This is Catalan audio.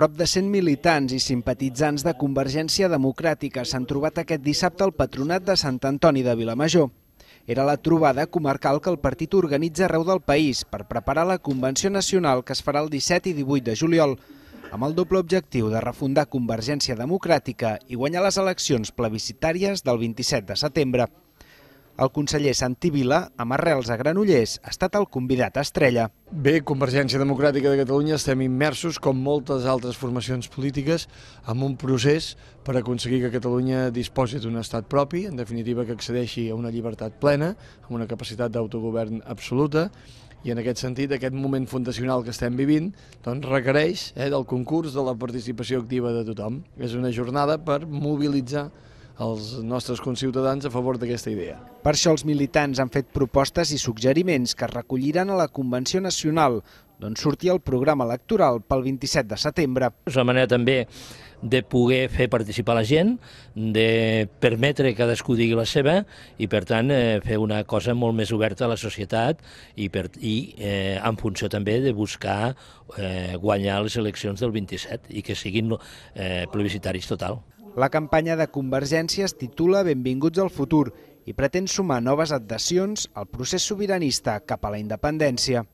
Prop de 100 militants i simpatitzants de Convergència Democràtica s'han trobat aquest dissabte al patronat de Sant Antoni de Vilamajor. Era la trobada comarcal que el partit organitza arreu del país per preparar la Convenció Nacional que es farà el 17 i 18 de juliol, amb el doble objectiu de refundar Convergència Democràtica i guanyar les eleccions plebiscitàries del 27 de setembre. El conseller Santi Vila, amb arrels a Granollers, ha estat el convidat a estrella. Bé, Convergència Democràtica de Catalunya estem immersos, com moltes altres formacions polítiques, en un procés per aconseguir que Catalunya disposi d'un estat propi, en definitiva que accedeixi a una llibertat plena, amb una capacitat d'autogovern absoluta, i en aquest sentit aquest moment fundacional que estem vivint doncs requereix eh, del concurs de la participació activa de tothom. És una jornada per mobilitzar els nostres conciutadans a favor d'aquesta idea. Per això els militants han fet propostes i suggeriments que es recolliran a la Convenció Nacional, d'on sortia el programa electoral pel 27 de setembre. És una manera també de poder fer participar la gent, de permetre que cadascú digui la seva i, per tant, eh, fer una cosa molt més oberta a la societat i, per, i eh, en funció també de buscar eh, guanyar les eleccions del 27 i que siguin eh, plebiscitaris total. La campanya de Convergència es titula Benvinguts al futur i pretén sumar noves adhesions al procés sobiranista cap a la independència.